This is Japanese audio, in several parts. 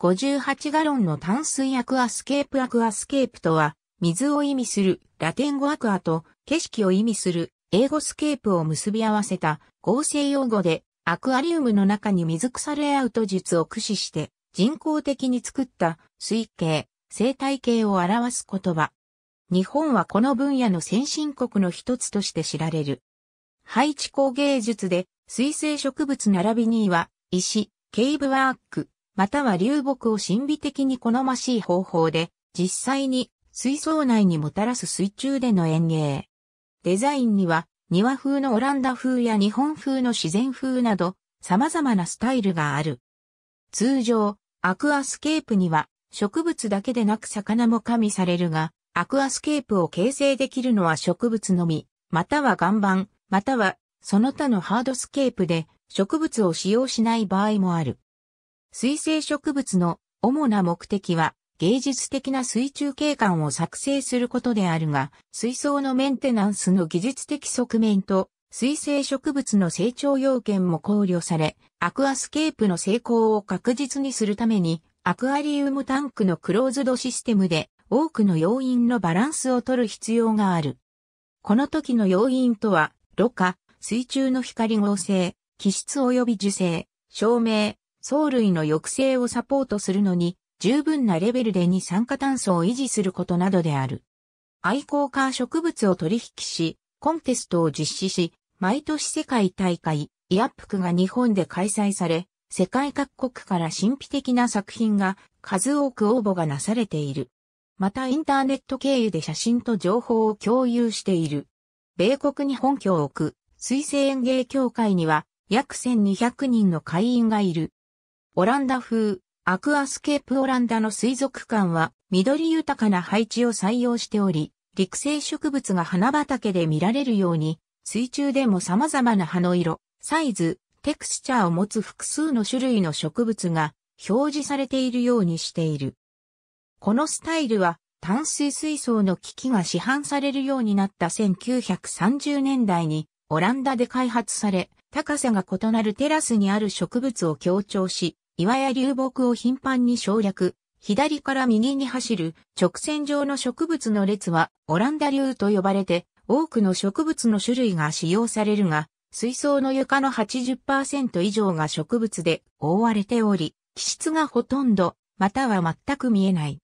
58ガロンの淡水アクアスケープアクアスケープとは、水を意味するラテン語アクアと景色を意味する英語スケープを結び合わせた合成用語で、アクアリウムの中に水草レイアウト術を駆使して人工的に作った水系、生態系を表す言葉。日本はこの分野の先進国の一つとして知られる。配置工芸術で水生植物並びには石、ケイブワーク、または流木を神秘的に好ましい方法で、実際に水槽内にもたらす水中での園芸。デザインには、庭風のオランダ風や日本風の自然風など、様々なスタイルがある。通常、アクアスケープには、植物だけでなく魚も加味されるが、アクアスケープを形成できるのは植物のみ、または岩盤、またはその他のハードスケープで植物を使用しない場合もある。水生植物の主な目的は芸術的な水中景観を作成することであるが、水槽のメンテナンスの技術的側面と水生植物の成長要件も考慮され、アクアスケープの成功を確実にするために、アクアリウムタンクのクローズドシステムで多くの要因のバランスを取る必要がある。この時の要因とは、ろ過、水中の光合成、気質及び受精、照明、藻類の抑制をサポートするのに、十分なレベルで二酸化炭素を維持することなどである。愛好家植物を取引し、コンテストを実施し、毎年世界大会、イアップクが日本で開催され、世界各国から神秘的な作品が数多く応募がなされている。またインターネット経由で写真と情報を共有している。米国に本拠を置く水星園芸協会には約1200人の会員がいる。オランダ風、アクアスケープオランダの水族館は、緑豊かな配置を採用しており、陸生植物が花畑で見られるように、水中でも様々な葉の色、サイズ、テクスチャーを持つ複数の種類の植物が表示されているようにしている。このスタイルは淡水水槽の機器が市販されるようになった1930年代にオランダで開発され、高さが異なるテラスにある植物を強調し、岩や流木を頻繁に省略、左から右に走る直線上の植物の列はオランダ流と呼ばれて多くの植物の種類が使用されるが、水槽の床の80%以上が植物で覆われており、気質がほとんど、または全く見えない。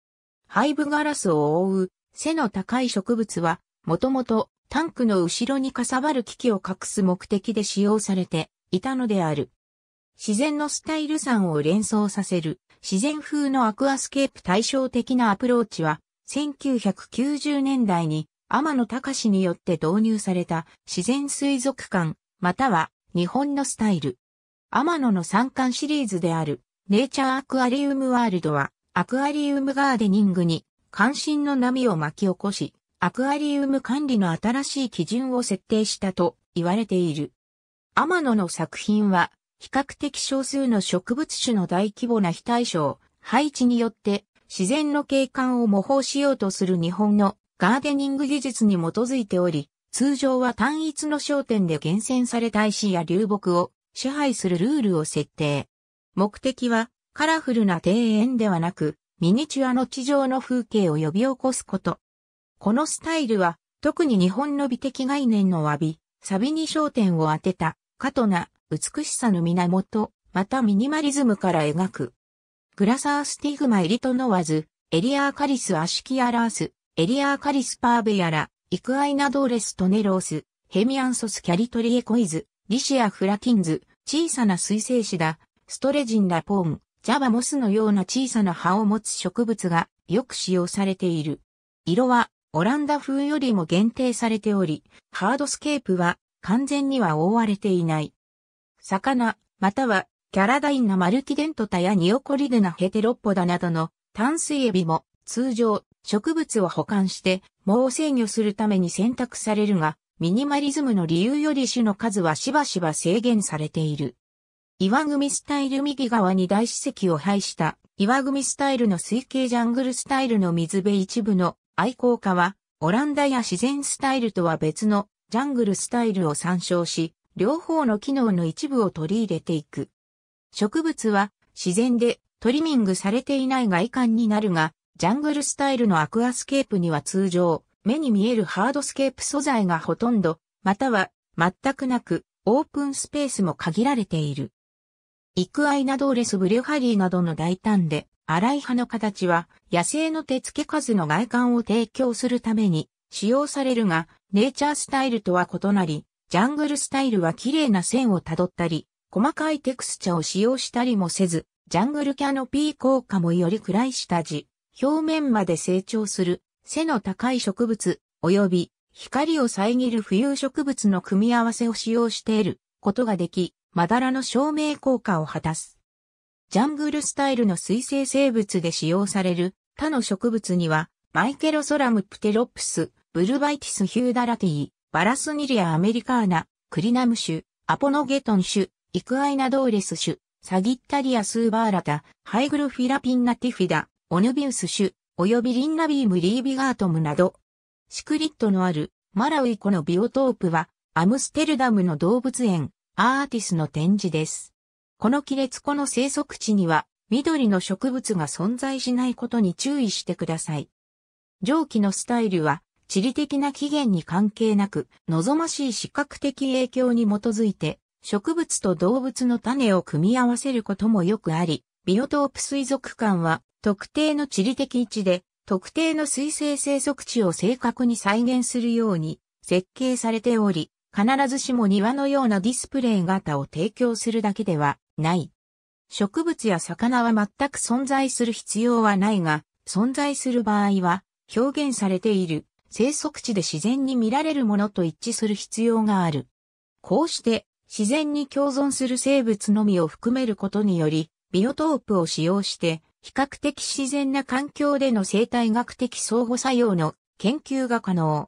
廃部ガラスを覆う背の高い植物は、もともとタンクの後ろにかさばる機器を隠す目的で使用されていたのである。自然のスタイル山を連想させる自然風のアクアスケープ対照的なアプローチは1990年代に天野隆によって導入された自然水族館または日本のスタイル。天野の三冠シリーズであるネイチャーアクアリウムワールドはアクアリウムガーデニングに関心の波を巻き起こしアクアリウム管理の新しい基準を設定したと言われている。天野の作品は比較的少数の植物種の大規模な非対称、配置によって自然の景観を模倣しようとする日本のガーデニング技術に基づいており、通常は単一の焦点で厳選された石や流木を支配するルールを設定。目的はカラフルな庭園ではなく、ミニチュアの地上の風景を呼び起こすこと。このスタイルは特に日本の美的概念の詫び、サビに焦点を当てたカトナ、美しさの源、またミニマリズムから描く。グラサースティグマエリトノワズ、エリアーカリスアシキアラース、エリアーカリスパーベヤラ、イクアイナドーレストネロース、ヘミアンソスキャリトリエコイズ、リシアフラキンズ、小さな水生子だ、ストレジンラポーン、ジャバモスのような小さな葉を持つ植物がよく使用されている。色はオランダ風よりも限定されており、ハードスケープは完全には覆われていない。魚、または、キャラダインのマルキデントタやニオコリデナヘテロッポダなどの淡水エビも通常植物を保管して藻を制御するために選択されるがミニマリズムの理由より種の数はしばしば制限されている。岩組スタイル右側に大史跡を配した岩組スタイルの水系ジャングルスタイルの水辺一部の愛好家はオランダや自然スタイルとは別のジャングルスタイルを参照し両方の機能の一部を取り入れていく。植物は自然でトリミングされていない外観になるが、ジャングルスタイルのアクアスケープには通常、目に見えるハードスケープ素材がほとんど、または全くなく、オープンスペースも限られている。イクアイナドーレスブリュハリーなどの大胆で、荒い葉の形は、野生の手付け数の外観を提供するために使用されるが、ネイチャースタイルとは異なり、ジャングルスタイルは綺麗な線をたどったり、細かいテクスチャを使用したりもせず、ジャングルキャノピー効果もより暗い下地、表面まで成長する、背の高い植物、及び光を遮る浮遊植物の組み合わせを使用していることができ、まだらの照明効果を果たす。ジャングルスタイルの水生生物で使用される他の植物には、マイケロソラムプテロプス、ブルバイティスヒューダラティ、バラスニリア・アメリカーナ、クリナム種、アポノゲトン種、イクアイナドーレス種、サギッタリアスーバーラタ、ハイグルフィラピンナティフィダ、オヌビウス種、およびリンナビームリービガートムなど、シクリットのあるマラウイ湖のビオトープは、アムステルダムの動物園、アーティスの展示です。この亀裂湖の生息地には、緑の植物が存在しないことに注意してください。蒸気のスタイルは、地理的な起源に関係なく、望ましい視覚的影響に基づいて、植物と動物の種を組み合わせることもよくあり、ビオトープ水族館は、特定の地理的位置で、特定の水生生息地を正確に再現するように設計されており、必ずしも庭のようなディスプレイ型を提供するだけではない。植物や魚は全く存在する必要はないが、存在する場合は表現されている生息地で自然に見られるものと一致する必要がある。こうして自然に共存する生物のみを含めることにより、ビオトープを使用して比較的自然な環境での生態学的相互作用の研究が可能。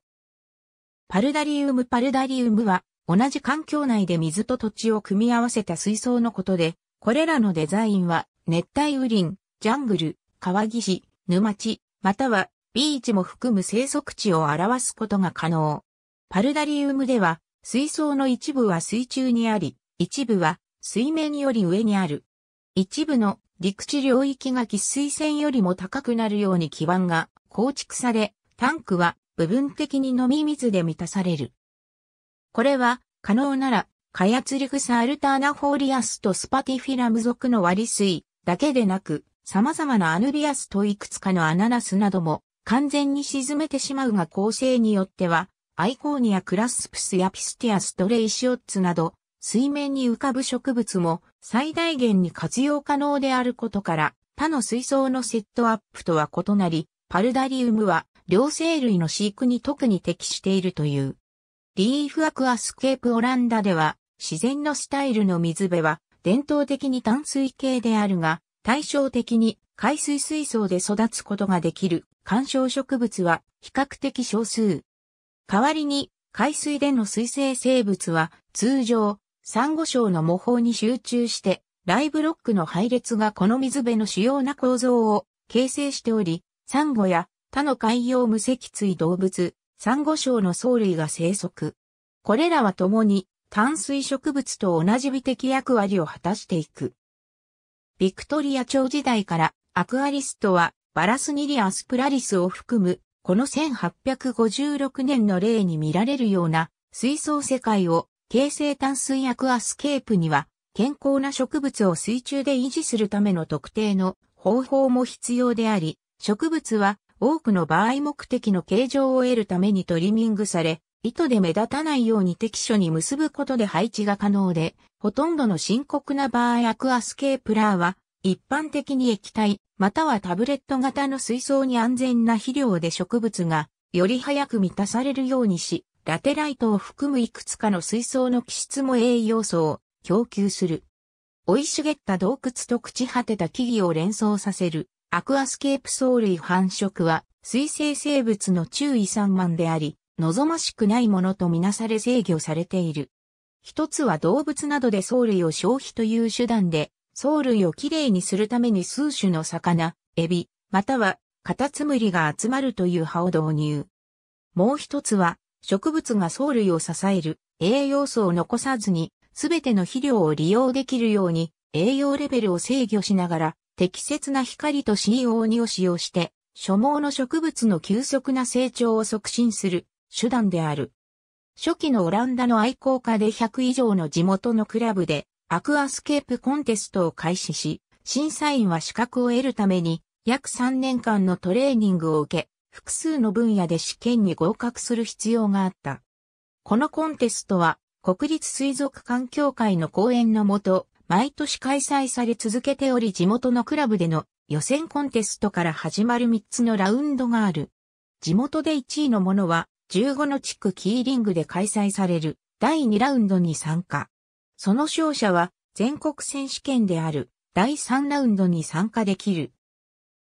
パルダリウムパルダリウムは同じ環境内で水と土地を組み合わせた水槽のことで、これらのデザインは熱帯雨林、ジャングル、川岸、沼地、またはビーチも含む生息地を表すことが可能。パルダリウムでは、水槽の一部は水中にあり、一部は水面より上にある。一部の陸地領域が喫水線よりも高くなるように基盤が構築され、タンクは部分的に飲み水で満たされる。これは可能なら、カヤツリフサアルターナフォーリアスとスパティフィラム属の割水だけでなく、様々なアヌビアスといくつかのアナナスなども完全に沈めてしまうが構成によっては、アイコーニアクラスプスやピスティアストレイシオッツなど、水面に浮かぶ植物も最大限に活用可能であることから、他の水槽のセットアップとは異なり、パルダリウムは両生類の飼育に特に適しているという。リーフアクアスケープオランダでは、自然のスタイルの水辺は、伝統的に淡水系であるが、対照的に海水水槽で育つことができる観賞植物は比較的少数。代わりに、海水での水生生物は通常、サンゴ礁の模倣に集中して、ライブロックの配列がこの水辺の主要な構造を形成しており、サンゴや他の海洋無脊椎動物、サンゴ礁の藻類が生息。これらは共に淡水植物と同じ美的役割を果たしていく。ビクトリア朝時代からアクアリストはバラスニリアスプラリスを含む、この1856年の例に見られるような水槽世界を形成淡水アクアスケープには健康な植物を水中で維持するための特定の方法も必要であり、植物は多くの場合目的の形状を得るためにトリミングされ、糸で目立たないように適所に結ぶことで配置が可能で、ほとんどの深刻な場合アクアスケープラーは一般的に液体、またはタブレット型の水槽に安全な肥料で植物がより早く満たされるようにし、ラテライトを含むいくつかの水槽の基質も栄養素を供給する。生い茂った洞窟と朽ち果てた木々を連想させるアクアスケープ藻類繁殖は水生生物の注意散漫であり、望ましくないものとみなされ制御されている。一つは動物などで藻類を消費という手段で藻類をきれいにするために数種の魚、エビ、またはカタツムリが集まるという葉を導入。もう一つは、植物が藻類を支える栄養素を残さずに、すべての肥料を利用できるように、栄養レベルを制御しながら、適切な光と CO2 を使用して、所毛の植物の急速な成長を促進する手段である。初期のオランダの愛好家で100以上の地元のクラブでアクアスケープコンテストを開始し、審査員は資格を得るために約3年間のトレーニングを受け、複数の分野で試験に合格する必要があった。このコンテストは国立水族館協会の講演のもと、毎年開催され続けており地元のクラブでの予選コンテストから始まる3つのラウンドがある。地元で1位のものは15の地区キーリングで開催される第2ラウンドに参加。その勝者は全国選手権である第3ラウンドに参加できる。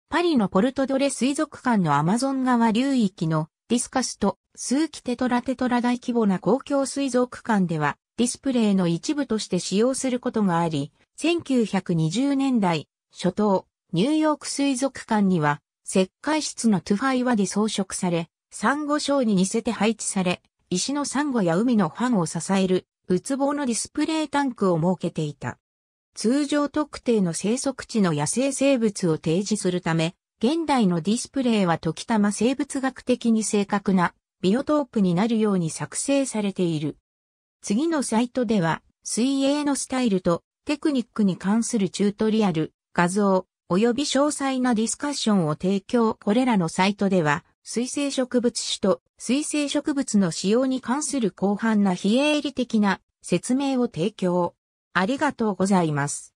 パリのポルトドレ水族館のアマゾン川流域のディスカスと数キテトラテトラ大規模な公共水族館ではディスプレイの一部として使用することがあり、1920年代初頭、ニューヨーク水族館には石灰質のトゥファイワで装飾され、サンゴ礁に似せて配置され、石のサンゴや海のファンを支えるウツボのディスプレイタンクを設けていた。通常特定の生息地の野生生物を提示するため、現代のディスプレイは時たま生物学的に正確なビオトープになるように作成されている。次のサイトでは、水泳のスタイルとテクニックに関するチュートリアル、画像、及び詳細なディスカッションを提供。これらのサイトでは、水生植物種と水生植物の使用に関する広範な非営利的な説明を提供。ありがとうございます。